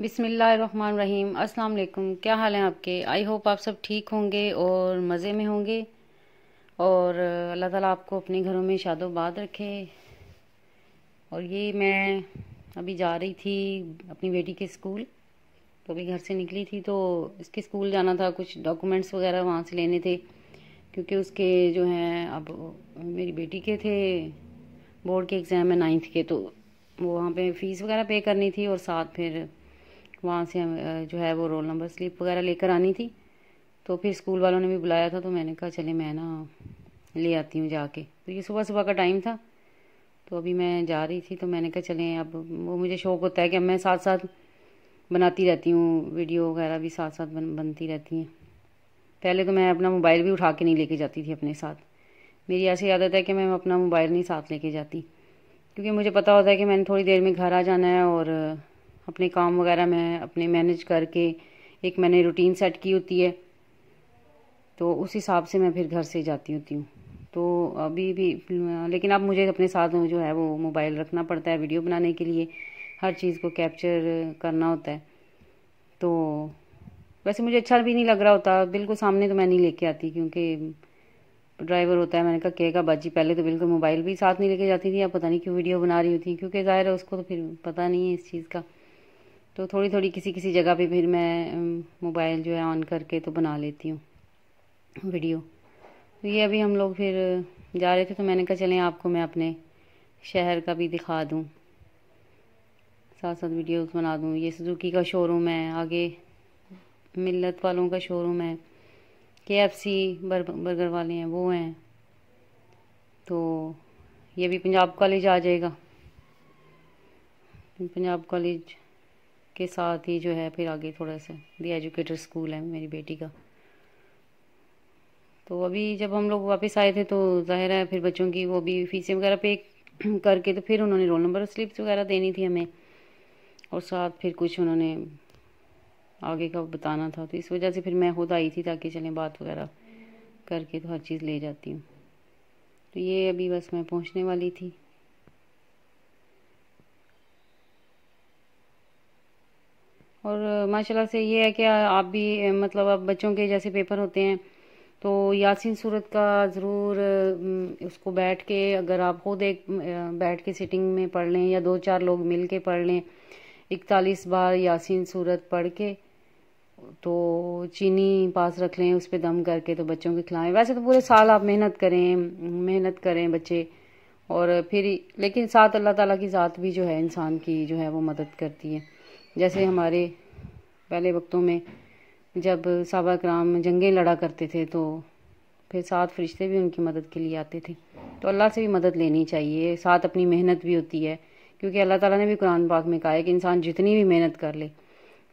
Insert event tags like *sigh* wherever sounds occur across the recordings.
अस्सलाम वालेकुम क्या हाल हैं आपके आई होप आप सब ठीक होंगे और मज़े में होंगे और अल्लाह ताला आपको अपने घरों में शादोबाद रखे और ये मैं अभी जा रही थी अपनी बेटी के स्कूल तो अभी घर से निकली थी तो इसके स्कूल जाना था कुछ डॉक्यूमेंट्स वगैरह वहाँ से लेने थे क्योंकि उसके जो हैं अब मेरी बेटी के थे बोर्ड के एग्ज़ाम है नाइन्थ के तो वो वहाँ पे फ़ीस वगैरह पे करनी थी और साथ फिर वहाँ से हम जो है वो रोल नंबर स्लिप वगैरह लेकर आनी थी तो फिर स्कूल वालों ने भी बुलाया था तो मैंने कहा चले मैं ना ले आती हूँ जाके तो ये सुबह सुबह का टाइम था तो अभी मैं जा रही थी तो मैंने कहा चले अब वो मुझे शौक़ होता है कि अब मैं साथ साथ बनाती रहती हूँ वीडियो वगैरह भी साथ साथ बन, बनती रहती हैं पहले तो मैं अपना मोबाइल भी उठा के नहीं लेके जाती थी अपने साथ मेरी ऐसी आदत है कि मैं अपना मोबाइल नहीं साथ लेके जाती क्योंकि मुझे पता होता है कि मैंने थोड़ी देर में घर आ जाना है और अपने काम वगैरह में अपने मैनेज करके एक मैंने रूटीन सेट की होती है तो उस हिसाब से मैं फिर घर से जाती होती हूँ तो अभी भी लेकिन अब मुझे अपने साथ जो है वो मोबाइल रखना पड़ता है वीडियो बनाने के लिए हर चीज़ को कैप्चर करना होता है तो वैसे मुझे अच्छा भी नहीं लग रहा होता बिल्कुल सामने तो मैं नहीं लेके आती क्योंकि ड्राइवर होता है मैंने कहा कहेगा बाजी पहले तो बिल्कुल मोबाइल भी साथ नहीं लेके जाती थी अब पता नहीं क्यों वीडियो बना रही होती क्योंकि ज़ाहिर है उसको तो फिर पता नहीं है इस चीज़ का तो थोड़ी थोड़ी किसी किसी जगह पे फिर मैं मोबाइल जो है ऑन करके तो बना लेती हूँ वीडियो तो ये अभी हम लोग फिर जा रहे थे तो मैंने कहा चलें आपको मैं अपने शहर का भी दिखा दूँ साथ साथ वीडियोस बना दूँ ये सुजुकी का शोरूम है आगे मिल्लत वालों का शोरूम है के एफ सी बर, बर्गर वाले हैं वो हैं तो ये भी पंजाब कॉलेज आ जाएगा पंजाब कॉलेज के साथ ही जो है फिर आगे थोड़ा सा दी एजुकेटर स्कूल है मेरी बेटी का तो अभी जब हम लोग वापस आए थे तो जाहिर है फिर बच्चों की वो भी फीसें वगैरह पे *clears throat* करके तो फिर उन्होंने रोल नंबर स्लिप्स वगैरह देनी थी हमें और साथ फिर कुछ उन्होंने आगे का बताना था तो इस वजह से फिर मैं खुद आई थी ताकि चलें बात वगैरह करके तो हर चीज़ ले जाती हूँ तो ये अभी बस मैं पहुँचने वाली थी और माशाल्लाह से ये है कि आप भी मतलब आप बच्चों के जैसे पेपर होते हैं तो यासीन सूरत का ज़रूर उसको बैठ के अगर आप खुद एक बैठ के सिटिंग में पढ़ लें या दो चार लोग मिल के पढ़ लें इकतालीस बार यासीन सूरत पढ़ के तो चीनी पास रख लें उस पर दम करके तो बच्चों के खिलाएं वैसे तो पूरे साल आप मेहनत करें मेहनत करें बच्चे और फिर लेकिन साथ अल्लाह ताला की ज़ात भी जो है इंसान की जो है वो मदद करती है जैसे हमारे पहले वक्तों में जब साहबा कराम जंगे लड़ा करते थे तो फिर सात फरिश्ते भी उनकी मदद के लिए आते थे तो अल्लाह से भी मदद लेनी चाहिए साथ अपनी मेहनत भी होती है क्योंकि अल्लाह ताला ने भी कुरान पाक में कहा है कि इंसान जितनी भी मेहनत कर ले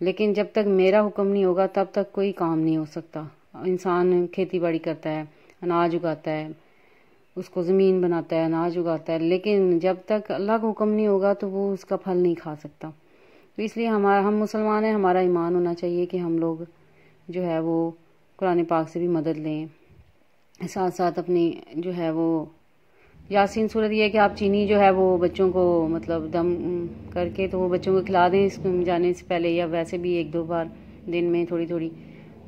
लेकिन जब तक मेरा हुक्म नहीं होगा तब तक कोई काम नहीं हो सकता इंसान खेती बाड़ी करता है अनाज उगाता है उसको ज़मीन बनाता है अनाज उगाता है लेकिन जब तक अल्लाह का हुक्म नहीं होगा तो वो उसका फल नहीं खा सकता तो इसलिए हमारा हम मुसलमान हैं हमारा ईमान होना चाहिए कि हम लोग जो है वो कुरान पाक से भी मदद लें साथ साथ अपनी जो है वो यासीन सूरत यह है कि आप चीनी जो है वो बच्चों को मतलब दम करके तो वो बच्चों को खिला दें इसको जाने से पहले या वैसे भी एक दो बार दिन में थोड़ी थोड़ी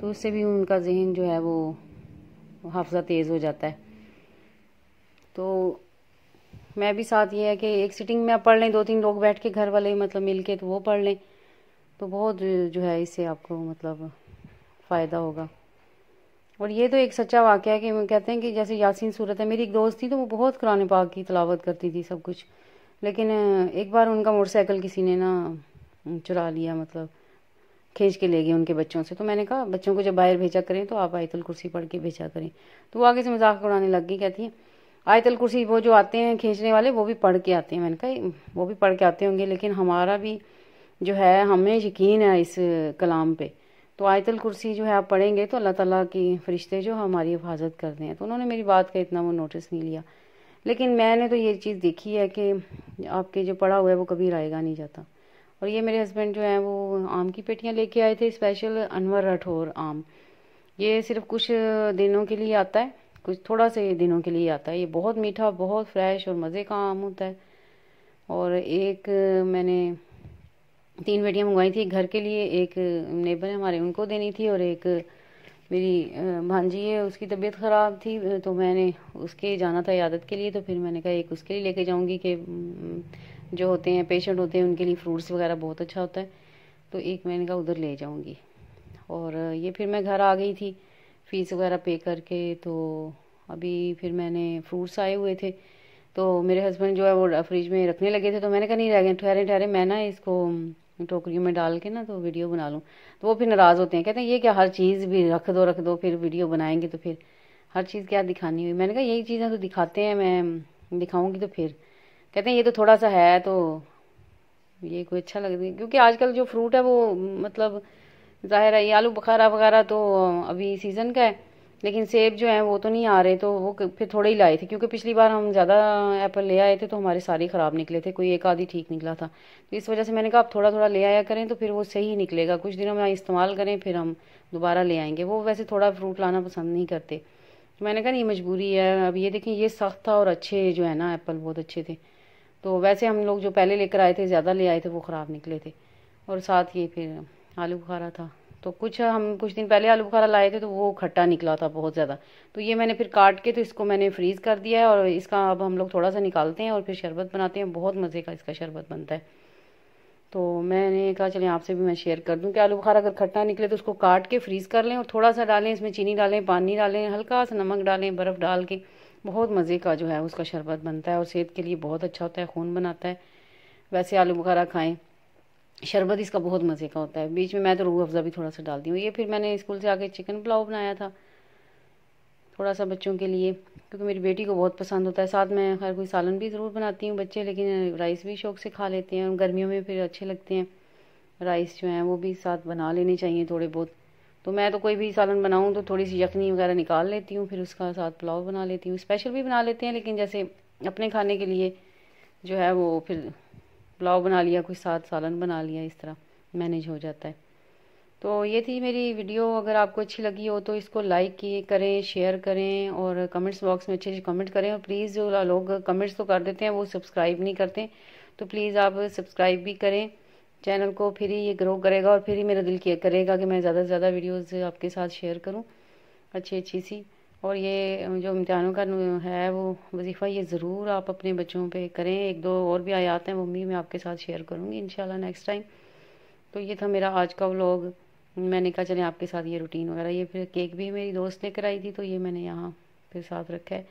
तो उससे भी उनका जहन जो है वो हाफजा तेज़ हो जाता है तो मैं भी साथ ये है कि एक सिटिंग में आप पढ़ लें दो तीन लोग बैठ के घर वाले मतलब मिल के तो वो पढ़ लें तो बहुत जो है इससे आपको मतलब फ़ायदा होगा और ये तो एक सच्चा वाक़ है कि कहते हैं कि जैसे यासीन सूरत है मेरी एक दोस्त थी तो वो बहुत कुरान पाक की तलावत करती थी सब कुछ लेकिन एक बार उनका मोटरसाइकिल किसी ने ना चुरा लिया मतलब खींच के ले गए उनके बच्चों से तो मैंने कहा बच्चों को जब बाहर भेजा करें तो आप आयतुल कुर्सी पढ़ के भेजा करें तो वो आगे से मजाक उड़ाने लग गई कहती है आयतल कुर्सी वो जो आते हैं खींचने वाले वो भी पढ़ के आते हैं मैंने कहा वो भी पढ़ के आते होंगे लेकिन हमारा भी जो है हमें यकीन है इस कलाम पे तो आयतल कुर्सी जो है आप पढ़ेंगे तो अल्लाह ताला की फ़रिश्ते जो हमारी हिफाजत करते हैं तो उन्होंने मेरी बात का इतना वो नोटिस नहीं लिया लेकिन मैंने तो ये चीज़ देखी है कि आपके जो पढ़ा हुआ है वो कभी रायगा नहीं जाता और ये मेरे हस्बैंड जो हैं वो आम की पेटियाँ लेके आए थे स्पेशल अनवर राठौर आम ये सिर्फ कुछ दिनों के लिए आता है कुछ थोड़ा से दिनों के लिए आता है ये बहुत मीठा बहुत फ्रेश और मज़े का आम होता है और एक मैंने तीन बेटियाँ मंगवाई थी घर के लिए एक नेबर है हमारे उनको देनी थी और एक मेरी भांजी है उसकी तबीयत ख़राब थी तो मैंने उसके जाना था यादत के लिए तो फिर मैंने कहा एक उसके लिए लेके जाऊंगी कि जो होते हैं पेशेंट होते हैं उनके लिए फ्रूट्स वगैरह बहुत अच्छा होता है तो एक मैंने कहा उधर ले जाऊंगी और ये फिर मैं घर आ गई थी फ़ीस वगैरह पे करके तो अभी फिर मैंने फ्रूट्स आए हुए थे तो मेरे हस्बैंड जो है वो फ्रिज में रखने लगे थे तो मैंने कहा नहीं रह गए ठहरे ठहरे मैं ना इसको टोकरियों में डाल के ना तो वीडियो बना लूँ तो वो फिर नाराज़ होते हैं कहते हैं ये क्या हर चीज़ भी रख दो रख दो फिर वीडियो बनाएंगे तो फिर हर चीज़ क्या दिखानी हुई मैंने कहा यही चीज़ें तो दिखाते हैं मैं दिखाऊंगी तो फिर कहते हैं ये तो थोड़ा सा है तो ये कोई अच्छा लगता है क्योंकि आजकल जो फ्रूट है वो मतलब ज़ाहिर है ये आलू बखारा वगैरह तो अभी सीज़न का है लेकिन सेब जो हैं वो तो नहीं आ रहे तो वो फिर थोड़े ही लाए थे क्योंकि पिछली बार हम ज़्यादा एप्पल ले आए थे तो हमारे सारे ख़राब निकले थे कोई एक आधी ठीक निकला था तो इस वजह से मैंने कहा आप थोड़ा थोड़ा ले आया करें तो फिर वो सही निकलेगा कुछ दिनों में इस्तेमाल करें फिर हम दोबारा ले आएंगे वो वैसे थोड़ा फ्रूट लाना पसंद नहीं करते तो मैंने कहा नहीं मजबूरी है अब ये देखें ये सख्त था और अच्छे जो है ना एप्पल बहुत अच्छे थे तो वैसे हम लोग जो पहले लेकर आए थे ज़्यादा ले आए थे वो ख़राब निकले थे और साथ ये फिर आलू बुखारा था तो कुछ हम कुछ दिन पहले आलू बुखारा लाए थे तो वो खट्टा निकला था बहुत ज़्यादा तो ये मैंने फिर काट के तो इसको मैंने फ्रीज़ कर दिया है और इसका अब हम लोग थोड़ा सा निकालते हैं और फिर शरबत बनाते हैं बहुत मज़े का इसका शरबत बनता है तो मैंने कहा चलिए आपसे भी मैं शेयर कर दूं कि आलू बुखारा अगर खट्टा निकले तो उसको काट के फ्रीज़ कर लें और थोड़ा सा डालें इसमें चीनी डालें पानी डालें हल्का सा नमक डालें बर्फ़ डाल के बहुत मज़े का जो है उसका शरबत बनता है और सेहत के लिए बहुत अच्छा होता है खून बनाता है वैसे आलू बुखारा खाएँ शरबत इसका बहुत मज़े का होता है बीच में मैं तो रूह अफ़ज़ा भी थोड़ा सा डालती हूँ ये फिर मैंने स्कूल से आके चिकन पुलाव बनाया था थोड़ा सा बच्चों के लिए क्योंकि मेरी बेटी को बहुत पसंद होता है साथ में हर कोई सालन भी ज़रूर बनाती हूँ बच्चे लेकिन राइस भी शौक से खा लेते हैं गर्मियों में फिर अच्छे लगते हैं राइस जो हैं वो भी साथ बना लेने चाहिए थोड़े बहुत तो मैं तो कोई भी सालन बनाऊँ तो थोड़ी सी यखनी वगैरह निकाल लेती हूँ फिर उसका साथ पुलाव बना लेती हूँ स्पेशल भी बना लेते हैं लेकिन जैसे अपने खाने के लिए जो है वो फिर पुलाव बना लिया कोई साथ सालन बना लिया इस तरह मैनेज हो जाता है तो ये थी मेरी वीडियो अगर आपको अच्छी लगी हो तो इसको लाइक किए करें शेयर करें और कमेंट्स बॉक्स में अच्छे अच्छे कमेंट करें और प्लीज़ जो लोग कमेंट्स तो कर देते हैं वो सब्सक्राइब नहीं करते तो प्लीज़ आप सब्सक्राइब भी करें चैनल को फिर ही ये ग्रो करेगा और फिर ही मेरा दिल किया करेगा कि मैं ज़्यादा से ज़्यादा वीडियोज़ आपके साथ शेयर करूँ अच्छी अच्छी सी और ये जो इम्तहानों का है वो वजीफ़ा ये ज़रूर आप अपने बच्चों पे करें एक दो और भी आयात हैं वो भी मैं आपके साथ शेयर करूँगी इन नेक्स्ट टाइम तो ये था मेरा आज का व्लॉग मैंने कहा चलें आपके साथ ये रूटीन वगैरह ये फिर केक भी मेरी दोस्त ने कराई थी तो ये मैंने यहाँ फिर साथ रखा है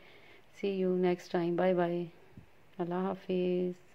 see you next time bye bye अल्लाह हाफिज़